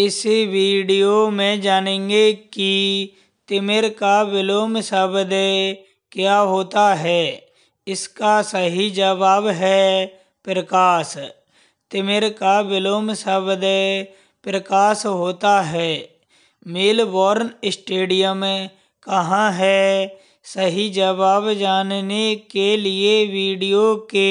इस वीडियो में जानेंगे कि तिमिर का विलोम शब्द क्या होता है इसका सही जवाब है प्रकाश तिमिर का विलोम शब्द प्रकाश होता है मेलबोर्न स्टेडियम कहाँ है सही जवाब जानने के लिए वीडियो के